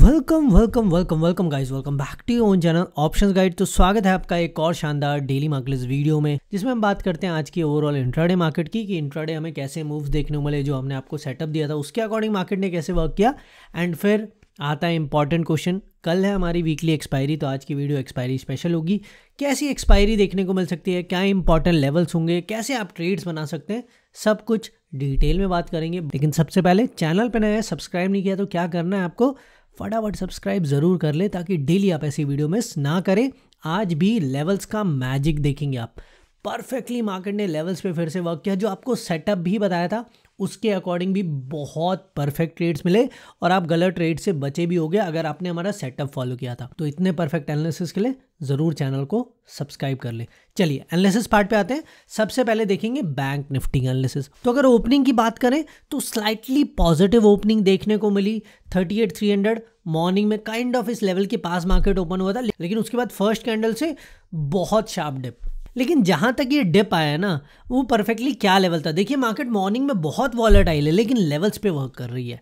welcome welcome welcome welcome guys welcome back to your own channel options guide तो स्वागत है आपका एक और शानदार डेली मार्केट वीडियो में जिसमें हम बात करते हैं आज की ओवरऑल इंट्राडे मार्केट की कि इंट्राडे हमें कैसे मूव्स देखने मिले जो हमने आपको सेटअप दिया था उसके अकॉर्डिंग मार्केट ने कैसे वर्क किया एंड फिर आता है इंपॉर्टेंट क्वेश्चन कल है हमारी वीकली एक्सपायरी तो आज की वीडियो एक्सपायरी स्पेशल होगी कैसी एक्सपायरी देखने को मिल सकती है क्या इंपॉर्टेंट लेवल्स होंगे कैसे आप ट्रेड्स बना सकते हैं सब कुछ डिटेल में बात करेंगे लेकिन सबसे पहले चैनल पर नया सब्सक्राइब नहीं किया तो क्या करना है आपको फटाफट सब्सक्राइब ज़रूर कर ले ताकि डेली आप ऐसी वीडियो मिस ना करें आज भी लेवल्स का मैजिक देखेंगे आप परफेक्टली मार्केट ने लेवल्स पे फिर से वर्क किया जो आपको सेटअप भी बताया था उसके अकॉर्डिंग भी बहुत परफेक्ट ट्रेड्स मिले और आप गलत ट्रेड से बचे भी हो गए अगर आपने हमारा सेटअप फॉलो किया था तो इतने परफेक्ट एनालिसिस के लिए ज़रूर चैनल को सब्सक्राइब कर ले चलिए एनालिसिस पार्ट पे आते हैं सबसे पहले देखेंगे बैंक निफ्टी एनालिसिस तो अगर ओपनिंग की बात करें तो स्लाइटली पॉजिटिव ओपनिंग देखने को मिली thirty eight three hundred morning में काइंड ऑफ इस लेवल के पास मार्केट ओपन हुआ था लेकिन उसके बाद फर्स्ट कैंडल से बहुत शार्प डिप लेकिन जहां तक ये डिप आया ना वो परफेक्टली क्या लेवल था देखिए मार्केट मॉर्निंग में बहुत आई है लेकिन लेवल्स पे वर्क कर रही है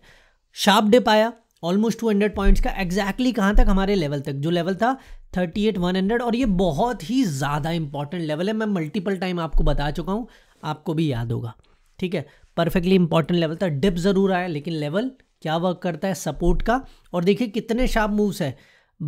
शार्प डिप आया ऑलमोस्ट टू हंड्रेड पॉइंट्स का एग्जैक्टली exactly कहाँ तक हमारे लेवल तक जो लेवल था थर्टी एट वन हंड्रेड और ये बहुत ही ज़्यादा इंपॉर्टेंट लेवल है मैं मल्टीपल टाइम आपको बता चुका हूँ आपको भी याद होगा ठीक है परफेक्टली इंपॉर्टेंट लेवल था डिप ज़रूर आया लेकिन लेवल क्या वर्क करता है सपोर्ट का और देखिए कितने शार्प मूव्स है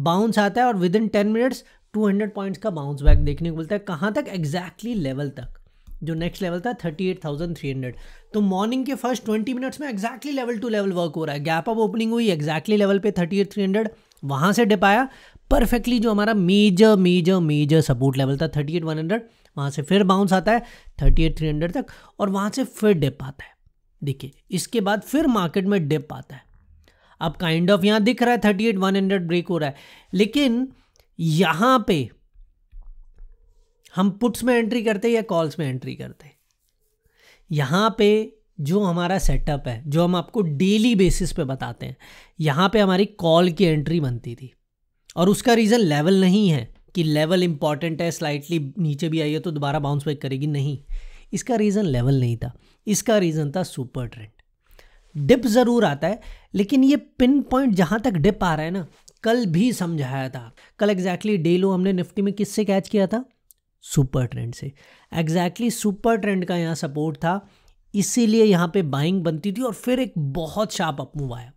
बाउंस आता है और within ten minutes two hundred points का बाउंस बैक देखने को मिलता है कहाँ तक एग्जैक्टली exactly लेवल तक जो नेक्स्ट लेवल था thirty eight thousand three hundred तो मॉर्निंग के फर्स्ट ट्वेंटी मिनट्स में exactly level to level work हो रहा है गैप अप ओपनिंग हुई एग्जैक्टली लेवल पे थर्टी एट थ्री हंड्रेड वहाँ से डिप आया परफेक्टली जो हमारा major major major support level था थर्टी एट वन हंड्रेड वहाँ से फिर बाउंस आता है थर्टी एट थ्री हंड्रेड तक और वहाँ से फिर डिप आता है देखिए इसके बाद फिर मार्केट में डिप आता है अब काइंड ऑफ यहाँ दिख रहा है thirty eight one hundred break हो रहा है लेकिन यहाँ पे हम पुट्स में एंट्री करते हैं या कॉल्स में एंट्री करते यहाँ पे जो हमारा सेटअप है जो हम आपको डेली बेसिस पे बताते हैं यहाँ पे हमारी कॉल की एंट्री बनती थी और उसका रीज़न लेवल नहीं है कि लेवल इंपॉर्टेंट है स्लाइटली नीचे भी आई है तो दोबारा बाउंस बैक करेगी नहीं इसका रीज़न लेवल नहीं था इसका रीज़न था सुपर ट्रेंड डिप ज़रूर आता है लेकिन ये पिन पॉइंट जहाँ तक डिप आ रहा है ना कल भी समझाया था कल एग्जैक्टली डेलो हमने निफ्टी में किससे कैच किया था सुपर ट्रेंड से एग्जैक्टली सुपर ट्रेंड का यहाँ सपोर्ट था इसीलिए यहाँ पे बाइंग बनती थी और फिर एक बहुत शार्प अपमूव आया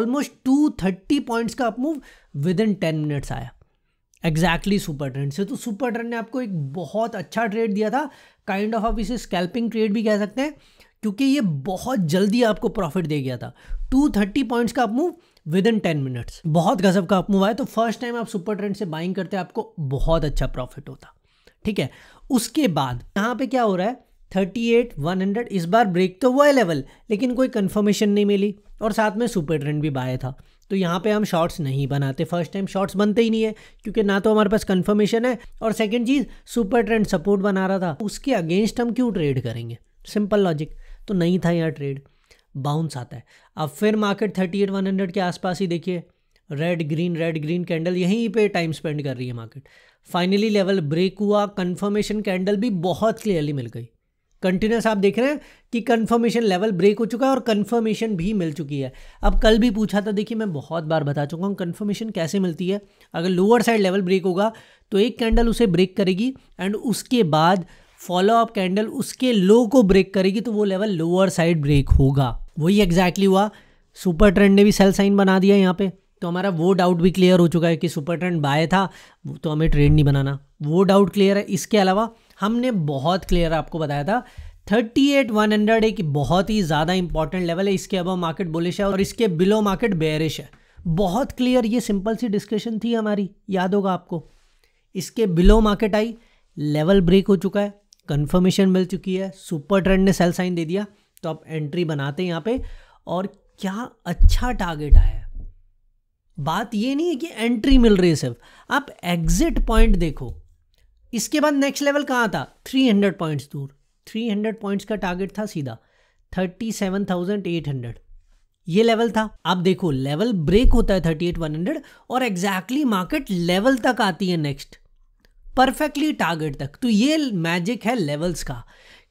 ऑलमोस्ट 230 पॉइंट्स का up move within ten minutes आया एग्जैक्टली सुपर ट्रेंड से तो सुपर ट्रेंड ने आपको एक बहुत अच्छा ट्रेड दिया था काइंड ऑफ आप इसे स्कैल्पिंग ट्रेड भी कह सकते हैं क्योंकि ये बहुत जल्दी आपको प्रॉफिट दे गया था टू थर्टी पॉइंट्स का up move within ten minutes बहुत गजब का आप मूव आया तो फर्स्ट टाइम आप सुपर ट्रेंड से बाइंग करते आपको बहुत अच्छा प्रॉफिट होता ठीक है उसके बाद यहाँ पे क्या हो रहा है थर्टी एट वन हंड्रेड इस बार ब्रेक तो हुआ है लेवल लेकिन कोई कन्फर्मेशन नहीं मिली और साथ में सुपर ट्रेंड भी बाय था तो यहाँ पे हम शॉर्ट्स नहीं बनाते फर्स्ट टाइम शॉर्ट्स बनते ही नहीं है क्योंकि ना तो हमारे पास कन्फर्मेशन है और सेकेंड चीज़ सुपर ट्रेंड सपोर्ट बना रहा था उसके अगेंस्ट हम क्यों ट्रेड करेंगे सिंपल लॉजिक तो नहीं था यहाँ ट्रेड बाउंस आता है अब फिर market thirty eight one hundred के आसपास ही देखिए red green red green candle यहीं पे टाइम स्पेंड कर रही है मार्केट फाइनली लेवल ब्रेक हुआ कन्फर्मेशन कैंडल भी बहुत क्लियरली मिल गई कंटिन्यूस आप देख रहे हैं कि कन्फर्मेशन लेवल ब्रेक हो चुका है और कन्फर्मेशन भी मिल चुकी है अब कल भी पूछा था देखिए मैं बहुत बार बता चुका हूँ कन्फर्मेशन कैसे मिलती है अगर लोअर साइड लेवल ब्रेक होगा तो एक कैंडल उसे ब्रेक करेगी एंड उसके बाद फॉलो अप कैंडल उसके लो को ब्रेक करेगी तो वो लेवल लोअर साइड ब्रेक होगा वही एग्जैक्टली हुआ सुपर ट्रेंड ने भी सेल साइन बना दिया यहाँ पे तो हमारा वो डाउट भी क्लियर हो चुका है कि सुपर ट्रेंड बाय था तो हमें ट्रेंड नहीं बनाना वो डाउट क्लियर है इसके अलावा हमने बहुत क्लियर आपको बताया था 38100 एक बहुत ही ज़्यादा इंपॉर्टेंट लेवल है इसके अबव मार्केट बोलिश है और इसके बिलो मार्केट बेरिश है बहुत क्लियर ये सिंपल सी डिस्कशन थी हमारी याद होगा आपको इसके बिलो मार्केट आई लेवल ब्रेक हो चुका है कंफर्मेशन मिल चुकी है सुपर ट्रेंड ने सेल साइन दे दिया तो आप एंट्री बनाते हैं यहाँ पे और क्या अच्छा टारगेट आया बात ये नहीं है कि एंट्री मिल रही है सिर्फ आप एग्जिट पॉइंट देखो इसके बाद नेक्स्ट लेवल कहाँ था 300 पॉइंट्स दूर 300 पॉइंट्स का टारगेट था सीधा 37,800 ये लेवल था आप देखो लेवल ब्रेक होता है 38,100 और एग्जैक्टली exactly मार्केट लेवल तक आती है नेक्स्ट परफेक्टली टारगेट तक तो ये मैजिक है लेवल्स का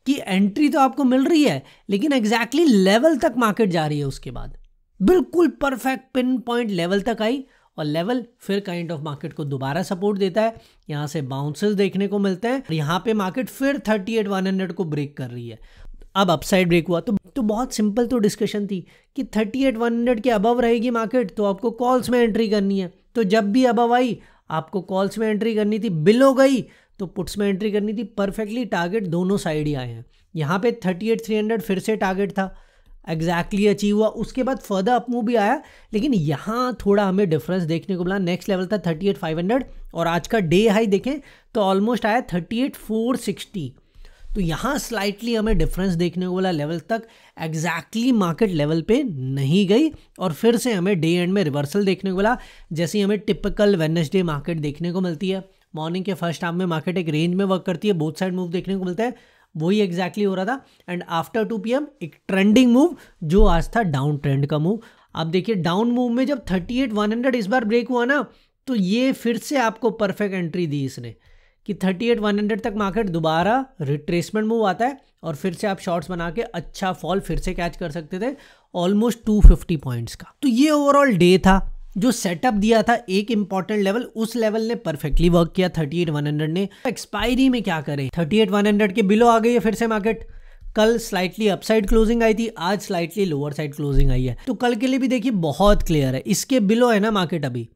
कि एंट्री तो आपको मिल रही है लेकिन एग्जैक्टली exactly लेवल तक मार्केट जा रही है उसके बाद बिल्कुल परफेक्ट पिन पॉइंट लेवल तक आई और लेवल फिर काइंड ऑफ मार्केट को दोबारा सपोर्ट देता है यहाँ से बाउंसेस देखने को मिलते हैं यहाँ पे मार्केट फिर थर्टी एट वन हंड्रेड को ब्रेक कर रही है अब अपसाइड ब्रेक हुआ तो तो बहुत सिंपल तो डिस्कशन थी कि थर्टी एट वन हंड्रेड के अबव रहेगी मार्केट तो आपको कॉल्स में एंट्री करनी है तो जब भी अबव आई आपको कॉल्स में एंट्री करनी थी बिलो गई तो पुट्स में एंट्री करनी थी परफेक्टली टारगेट दोनों साइड ही आए हैं यहाँ पे थर्टी एट थ्री हंड्रेड फिर से टारगेट था एग्जैक्टली exactly अचीव हुआ उसके बाद फर्दर अप मूव भी आया लेकिन यहाँ थोड़ा हमें डिफरेंस देखने को मिला नेक्स्ट लेवल था थर्टी एट फाइव हंड्रेड और आज का डे हाई देखें तो ऑलमोस्ट आया थर्टी एट फोर सिक्सटी तो यहाँ स्लाइटली हमें डिफरेंस देखने को मिला लेवल तक एग्जैक्टली exactly मार्केट लेवल पे नहीं गई और फिर से हमें डे एंड में रिवर्सल देखने को मिला जैसे ही हमें टिपिकल वेनसडे मार्केट देखने को मिलती है मॉर्निंग के फर्स्ट हाफ में मार्केट एक रेंज में वर्क करती है बोथ साइड मूव देखने को मिलता है वही एग्जैक्टली हो रहा था एंड आफ्टर टू पी एक ट्रेंडिंग मूव जो आज था डाउन ट्रेंड का मूव आप देखिए डाउन मूव में जब थर्टी एट वन हंड्रेड इस बार ब्रेक हुआ ना तो ये फिर से आपको परफेक्ट एंट्री दी इसने कि थर्टी एट वन हंड्रेड तक मार्केट दोबारा रिट्रेसमेंट मूव आता है और फिर से आप शॉर्ट्स बना के अच्छा फॉल फिर से कैच कर सकते थे ऑलमोस्ट टू फिफ्टी पॉइंट्स का तो ये ओवरऑल डे था जो सेटअप दिया था एक इंपॉर्टेंट लेवल उस लेवल ने परफेक्टली वर्क किया थर्टी एट वन हंड्रेड ने एक्सपायरी तो में क्या करें थर्टी एट वन हंड्रेड के बिलो आ गई है फिर से मार्केट कल स्लाइटली अपसाइड क्लोजिंग आई थी आज स्लाइटली लोअर साइड क्लोजिंग आई है तो कल के लिए भी देखिए बहुत क्लियर है इसके बिलो है ना मार्केट अभी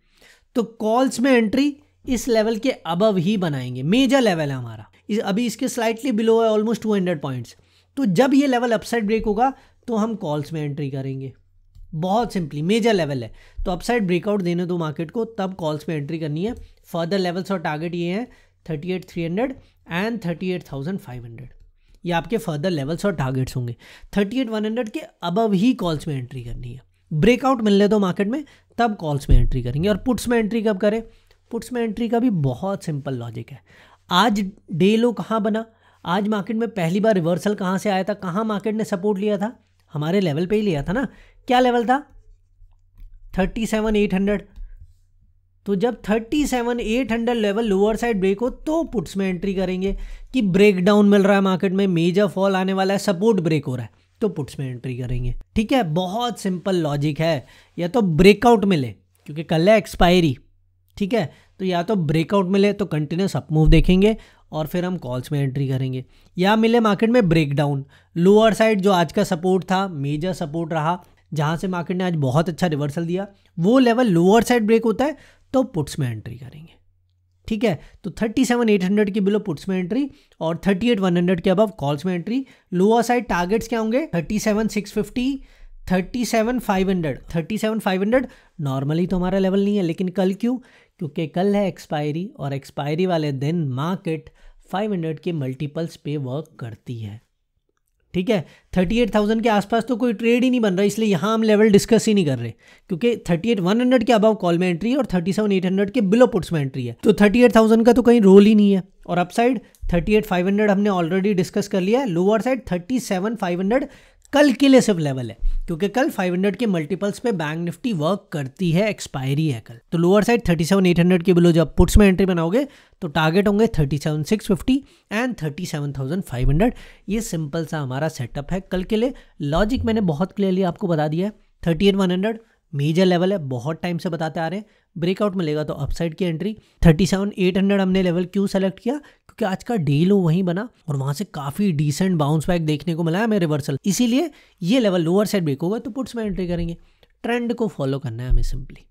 तो कॉल्स में एंट्री इस लेवल के अबव ही बनाएंगे मेजर लेवल है हमारा इस, अभी इसके स्लाइटली बिलो है ऑलमोस्ट टू हंड्रेड पॉइंट्स तो जब ये लेवल अपसाइड ब्रेक होगा तो हम कॉल्स में एंट्री करेंगे बहुत सिंपली मेजर लेवल है तो अपसाइड ब्रेकआउट देने दो मार्केट को तब कॉल्स में एंट्री करनी है फर्दर लेवल्स और टारगेट ये हैं thirty eight three hundred and thirty eight thousand five hundred ये आपके फर्दर लेवल्स और टारगेट्स होंगे थर्टी एट वन हंड्रेड के अबव ही कॉल्स में एंट्री करनी है ब्रेकआउट मिलने दो मार्केट में तब कॉल्स में एंट्री करेंगे और पुट्स में एंट्री कब करें पुट्स में एंट्री का भी बहुत सिंपल लॉजिक है आज डे लो कहाँ बना आज मार्केट में पहली बार रिवर्सल कहाँ से आया था कहाँ मार्केट ने सपोर्ट लिया था हमारे लेवल पे ही लिया था ना क्या लेवल था थर्टी सेवन एट हंड्रेड तो जब thirty seven eight hundred level lower side break हो तो पुट्स में एंट्री करेंगे कि ब्रेक डाउन मिल रहा है मार्केट में मेजर फॉल आने वाला है सपोर्ट ब्रेक हो रहा है तो पुट्स में एंट्री करेंगे ठीक है बहुत सिंपल लॉजिक है या तो ब्रेकआउट मिले क्योंकि कल है एक्सपायरी ठीक है तो या तो ब्रेकआउट मिले तो कंटिन्यूस अप मूव देखेंगे और फिर हम कॉल्स में एंट्री करेंगे या मिले मार्केट में ब्रेकडाउन लोअर साइड जो आज का सपोर्ट था मेजर सपोर्ट रहा जहाँ से मार्केट ने आज बहुत अच्छा रिवर्सल दिया वो लेवल लोअर साइड ब्रेक होता है तो पुट्स में एंट्री करेंगे ठीक है तो थर्टी सेवन एट हंड्रेड के बिलो पुट्स में एंट्री और थर्टी एट वन हंड्रेड के अबव कॉल्स में एंट्री लोअर साइड टारगेट्स क्या होंगे thirty thirty thirty seven seven six fifty five hundred seven five hundred normally तो हमारा लेवल नहीं है लेकिन कल क्यों क्योंकि कल है एक्सपायरी और एक्सपायरी वाले दिन मार्केट फाइव हंड्रेड के मल्टीपल्स पे वर्क करती है ठीक है थर्टी एट थाउजेंड के आसपास तो कोई ट्रेड ही नहीं बन रहा इसलिए यहाँ हम लेवल डिस्कस ही नहीं कर रहे क्योंकि थर्टी एट वन हंड्रेड के अबाव कॉल में एंट्री है और थर्टी सेवन एट हंड्रेड के बिलो पुट्स में एंट्री है तो थर्टी एट थाउजेंड का तो कहीं रोल ही नहीं है और upside thirty eight five hundred हमने ऑलरेडी डिस्कस कर लिया है lower side thirty seven five hundred कल के लिए सिर्फ लेवल है क्योंकि कल 500 के मल्टीपल्स पे बैंक निफ्टी वर्क करती है एक्सपायरी है कल तो लोअर साइड 37800 के बिलो जब पुट्स में एंट्री बनाओगे तो टारगेट होंगे 37650 एंड 37500 ये सिंपल सा हमारा सेटअप है कल के लिए लॉजिक मैंने बहुत क्लियरली आपको बता दिया है थर्टी मेजर लेवल है बहुत टाइम से बताते आ रहे हैं ब्रेकआउट मिलेगा तो अपसाइड की entry thirty seven eight hundred हमने लेवल क्यों सेलेक्ट किया क्योंकि आज का डे लो वहीं बना और वहां से काफी डिसेंट बाउंस बैक देखने को मिला है हमें रिवर्सल इसीलिए ये लेवल लोअर साइड ब्रेक होगा तो पुट्स में एंट्री करेंगे ट्रेंड को फॉलो करना है हमें सिंपली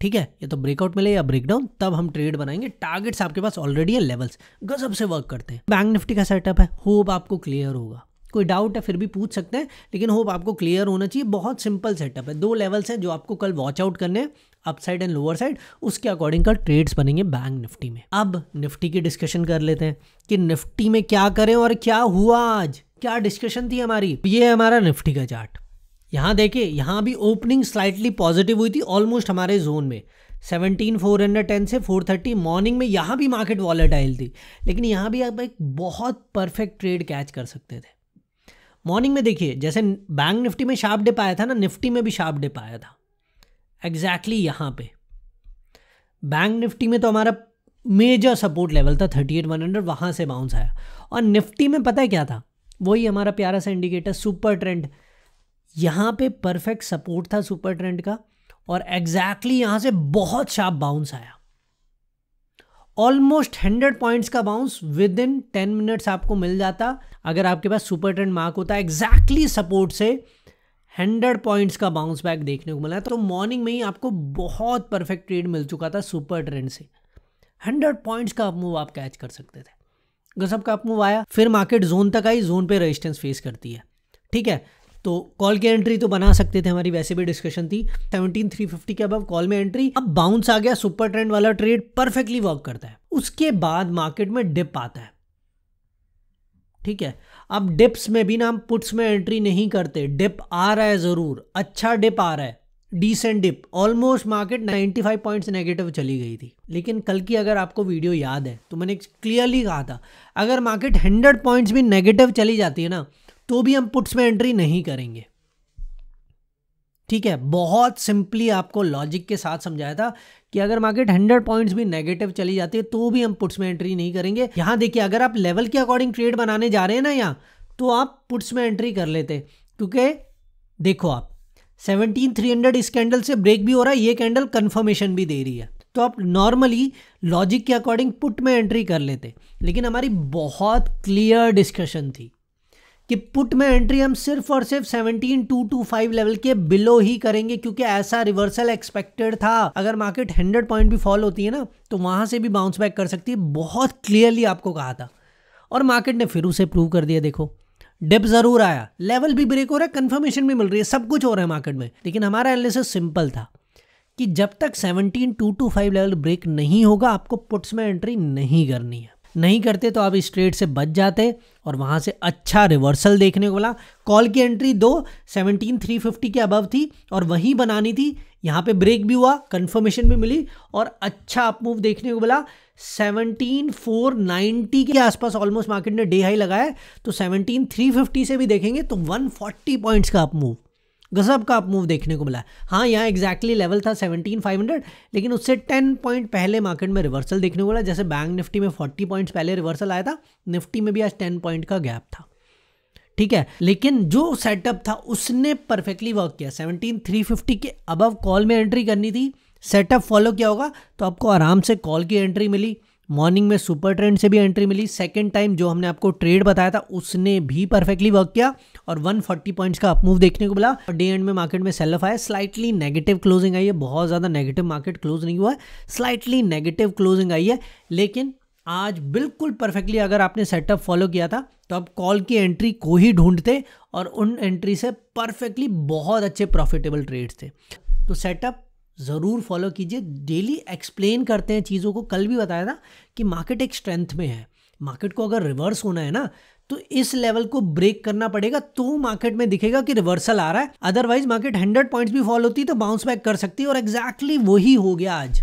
ठीक है ये तो ब्रेकआउट मिले या ब्रेकडाउन तब हम ट्रेड बनाएंगे टारगेट्स आपके पास ऑलरेडी है लेवल्स गजब से वर्क करते हैं बैंक निफ्टी का सेटअप है होप आपको क्लियर होगा कोई डाउट है फिर भी पूछ सकते हैं लेकिन होप आपको क्लियर होना चाहिए बहुत सिंपल सेटअप है दो लेवल्स हैं जो आपको कल वॉच आउट करने हैं अपसाइड एंड लोअर साइड उसके अकॉर्डिंग कल ट्रेड्स बनेंगे बैंक निफ्टी में अब निफ्टी की डिस्कशन कर लेते हैं कि निफ्टी में क्या करें और क्या हुआ आज क्या डिस्कशन थी हमारी ये है हमारा निफ्टी का चार्ट यहाँ देखिए यहाँ भी ओपनिंग स्लाइटली पॉजिटिव हुई थी ऑलमोस्ट हमारे जोन में सेवनटीन फोर हंड्रेड टेन से फोर थर्टी मॉर्निंग में यहाँ भी मार्केट वॉलेटाइल थी लेकिन यहाँ भी आप एक बहुत परफेक्ट ट्रेड कैच कर सकते थे मॉर्निंग में देखिए जैसे बैंक निफ्टी में शार्प डिप आया था ना निफ्टी में भी शार्प डिप आया था एग्जैक्टली exactly यहाँ पे बैंक निफ्टी में तो हमारा मेजर सपोर्ट लेवल था थर्टी एट वन हंड्रेड वहाँ से बाउंस आया और निफ्टी में पता है क्या था वही हमारा प्यारा सा इंडिकेटर सुपर ट्रेंड यहाँ पे परफेक्ट सपोर्ट था सुपर ट्रेंड का और एग्जैक्टली exactly यहाँ से बहुत शार्प बाउंस आया ऑलमोस्ट हंड्रेड पॉइंट्स का bounce within ten minutes आपको मिल जाता अगर आपके पास सुपर ट्रेंड मार्क होता एग्जैक्टली exactly सपोर्ट से हंड्रेड पॉइंट्स का बाउंस बैक देखने को मिला तो मॉर्निंग में ही आपको बहुत परफेक्ट ट्रेड मिल चुका था सुपर ट्रेंड से हंड्रेड पॉइंट्स का अप मूव आप कैच कर सकते थे गजब का अप मूव आया फिर मार्केट जोन तक आई जोन पे रेजिस्टेंस फेस करती है ठीक है तो कॉल की एंट्री तो बना सकते थे हमारी वैसे भी डिस्कशन थी सेवनटीन थ्री फिफ्टी के अब कॉल में एंट्री अब बाउंस आ गया सुपर ट्रेंड वाला ट्रेड परफेक्टली वर्क करता है उसके बाद मार्केट में डिप आता है ठीक है अब डिप्स में भी ना हम पुट्स में एंट्री नहीं करते डिप आ रहा है ज़रूर अच्छा डिप आ रहा है decent dip almost market 95 points negative चली गई थी लेकिन कल की अगर आपको वीडियो याद है तो मैंने क्लियरली कहा था अगर मार्केट 100 पॉइंट्स भी नेगेटिव चली जाती है ना तो भी हम पुट्स में एंट्री नहीं करेंगे ठीक है बहुत सिंपली आपको लॉजिक के साथ समझाया था कि अगर मार्केट 100 पॉइंट्स भी नेगेटिव चली जाती है तो भी हम पुट्स में एंट्री नहीं करेंगे यहां देखिए अगर आप लेवल के अकॉर्डिंग ट्रेड बनाने जा रहे हैं ना यहाँ तो आप पुट्स में एंट्री कर लेते क्योंकि देखो आप सेवनटीन थ्री हंड्रेड इस कैंडल से ब्रेक भी हो रहा है ये कैंडल कन्फर्मेशन भी दे रही है तो आप नॉर्मली लॉजिक के अकॉर्डिंग पुट में एंट्री कर लेते लेकिन हमारी बहुत क्लियर डिस्कशन थी कि पुट में एंट्री हम सिर्फ और सिर्फ 17225 लेवल के बिलो ही करेंगे क्योंकि ऐसा रिवर्सल एक्सपेक्टेड था अगर मार्केट 100 पॉइंट भी फॉल होती है ना तो वहां से भी बाउंस बैक कर सकती है बहुत क्लियरली आपको कहा था और मार्केट ने फिर उसे प्रूव कर दिया देखो डिप जरूर आया लेवल भी ब्रेक हो रहा है कंफर्मेशन भी मिल रही है सब कुछ हो रहा है मार्केट में लेकिन हमारा एनालिसिस सिंपल था कि जब तक 17225 लेवल ब्रेक नहीं होगा आपको पुट्स में एंट्री नहीं करनी है नहीं करते तो आप इस ट्रेड से बच जाते और वहाँ से अच्छा रिवर्सल देखने को मिला कॉल की एंट्री दो सेवनटीन थ्री फिफ्टी के अबव थी और वहीं बनानी थी यहाँ पे ब्रेक भी हुआ कंफर्मेशन भी मिली और अच्छा अप मूव देखने को मिला सेवनटीन फोर नाइन्टी के आसपास ऑलमोस्ट मार्केट ने डे हाई लगाया तो सेवनटीन थ्री फिफ्टी से भी देखेंगे तो वन फोर्टी पॉइंट्स का अप मूव गजब का मूव देखने को मिला हाँ यहाँ एग्जैक्टली लेवल था 17,500 लेकिन उससे 10 पॉइंट पहले मार्केट में रिवर्सल देखने को मिला जैसे बैंक निफ्टी में 40 पॉइंट्स पहले रिवर्सल आया था निफ्टी में भी आज 10 पॉइंट का गैप था ठीक है लेकिन जो सेटअप था उसने परफेक्टली वर्क किया फिफ्टी के अबव कॉल में एंट्री करनी थी सेटअप फॉलो किया होगा तो आपको आराम से कॉल की एंट्री मिली मॉर्निंग में सुपर ट्रेंड से भी एंट्री मिली सेकेंड टाइम जो हमने आपको ट्रेड बताया था उसने भी परफेक्टली वर्क किया और 140 पॉइंट्स का अपमूव देखने को मिला डे एंड में मार्केट में सेलफ आया स्लाइटली नेगेटिव क्लोजिंग आई है बहुत ज़्यादा नेगेटिव मार्केट क्लोज नहीं हुआ है स्लाइटली नेगेटिव क्लोजिंग आई है लेकिन आज बिल्कुल परफेक्टली अगर आपने सेटअप फॉलो किया था तो आप कॉल की एंट्री को ही ढूंढते और उन एंट्री से परफेक्टली बहुत अच्छे प्रॉफिटेबल ट्रेड्स थे तो सेटअप ज़रूर फॉलो कीजिए डेली एक्सप्लेन करते हैं चीज़ों को कल भी बताया था कि मार्केट एक स्ट्रेंथ में है मार्केट को अगर रिवर्स होना है ना तो इस लेवल को ब्रेक करना पड़ेगा तो मार्केट में दिखेगा कि रिवर्सल आ रहा है अदरवाइज मार्केट हंड्रेड पॉइंट्स भी फॉल होती तो बाउंस बैक कर सकती है और एग्जैक्टली exactly वही हो गया आज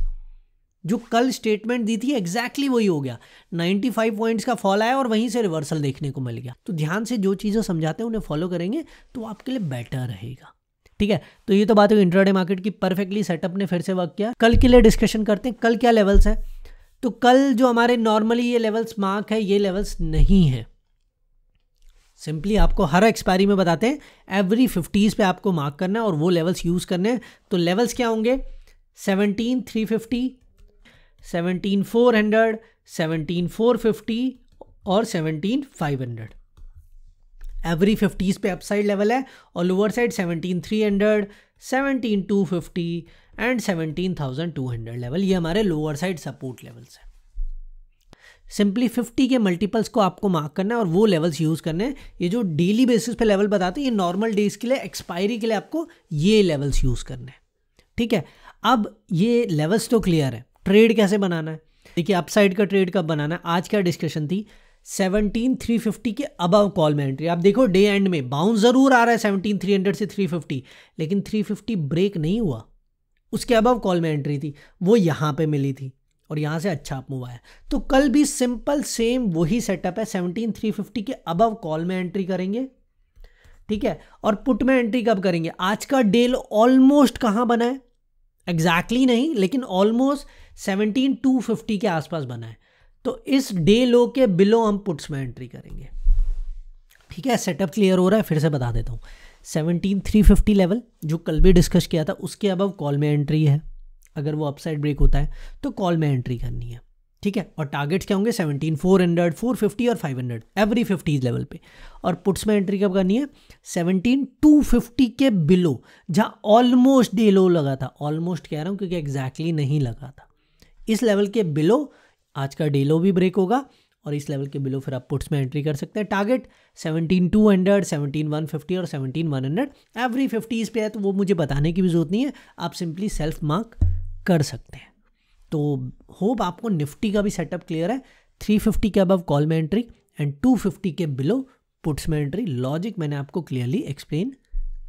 जो कल स्टेटमेंट दी थी एग्जैक्टली exactly वही हो गया 95 पॉइंट्स का फॉल आया और वहीं से रिवर्सल देखने को मिल गया तो ध्यान से जो चीज़ें समझाते हैं उन्हें फॉलो करेंगे तो आपके लिए बेटर रहेगा ठीक है तो ये तो बात हुई इंट्राडे मार्केट की परफेक्टली सेटअप ने फिर से वर्क किया कल के लिए डिस्कशन करते हैं कल क्या लेवल्स हैं तो कल जो हमारे नॉर्मली ये लेवल्स मार्क है ये लेवल्स नहीं है सिंपली आपको हर एक्सपायरी में बताते हैं एवरी फिफ्टीज़ पे आपको मार्क करना है और वो लेवल्स यूज़ करने हैं तो लेवल्स क्या होंगे seventeen three fifty seventeen four hundred seventeen four fifty और seventeen five hundred every fifties पे अपसाइड लेवल है और lower side seventeen three hundred seventeen two fifty and seventeen thousand two hundred level ये हमारे lower side support levels हैं simply fifty के multiples को आपको मार्क करना है और वो लेवल्स यूज़ करने हैं ये जो डेली बेसिस पे लेवल बताते हैं ये नॉर्मल डेज के लिए एक्सपायरी के लिए आपको ये लेवल्स यूज़ करने हैं ठीक है अब ये लेवल्स तो क्लियर है ट्रेड कैसे बनाना है देखिए अपसाइड का ट्रेड कब बनाना है आज क्या डिस्कशन थी सेवनटीन थ्री फिफ्टी के अबव कॉल में एंट्री आप देखो डे एंड में बाउंस ज़रूर आ रहा है सेवनटीन थ्री हंड्रेड से थ्री फिफ्टी लेकिन थ्री फिफ्टी ब्रेक नहीं हुआ उसके अबव कॉल में एंट्री थी वो यहाँ पे मिली थी और यहाँ से अच्छा आप मूव आया तो कल भी सिंपल सेम वही सेटअप है सेवनटीन थ्री फिफ्टी के अबव कॉल में एंट्री करेंगे ठीक है और पुट में एंट्री कब करेंगे आज का डेल ऑलमोस्ट कहाँ बना है एग्जैक्टली exactly नहीं लेकिन ऑलमोस्ट सेवनटीन टू फिफ्टी के आसपास बना है तो इस डे लो के बिलो हम पुट्स में एंट्री करेंगे ठीक है सेटअप क्लियर हो रहा है फिर से बता देता हूँ सेवनटीन थ्री फिफ्टी लेवल जो कल भी डिस्कस किया था उसके अबव कॉल में एंट्री है अगर वो अपसाइड ब्रेक होता है तो कॉल में एंट्री करनी है ठीक है और टारगेट्स क्या होंगे seventeen four hundred four fifty और five hundred every fifty level पे और पुट्स में एंट्री कब करनी है सेवनटीन टू फिफ्टी के बिलो जहाँ ऑलमोस्ट डे लो लगा था ऑलमोस्ट कह रहा हूँ क्योंकि एग्जैक्टली exactly नहीं लगा था इस लेवल के बिलो आज का डेलो भी ब्रेक होगा और इस लेवल के बिलो फिर आप पुट्स में एंट्री कर सकते हैं target seventeen two hundred seventeen one fifty और seventeen one hundred every fifty इस पर है तो वो मुझे बताने की भी ज़रूरत नहीं है आप सिंपली सेल्फ मार्क कर सकते हैं तो होप आपको निफ्टी का भी सेटअप क्लियर है थ्री फिफ्टी के अबव कॉल में एंट्री एंड टू फिफ्टी के बिलो पुट्स में एंट्री लॉजिक मैंने आपको क्लियरली एक्सप्लेन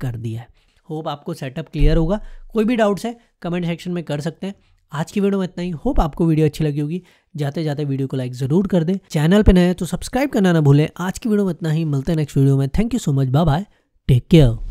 कर दिया है होप आपको सेटअप क्लियर होगा कोई भी डाउट्स है कमेंट सेक्शन में कर सकते हैं आज की वीडियो में इतना ही होप आपको वीडियो अच्छी लगी होगी जाते जाते वीडियो को लाइक जरूर कर दें चैनल पर नए तो सब्सक्राइब करना ना भूलें आज की वीडियो में इतना ही मिलते हैं नेक्स्ट वीडियो में thank you so much bye bye take care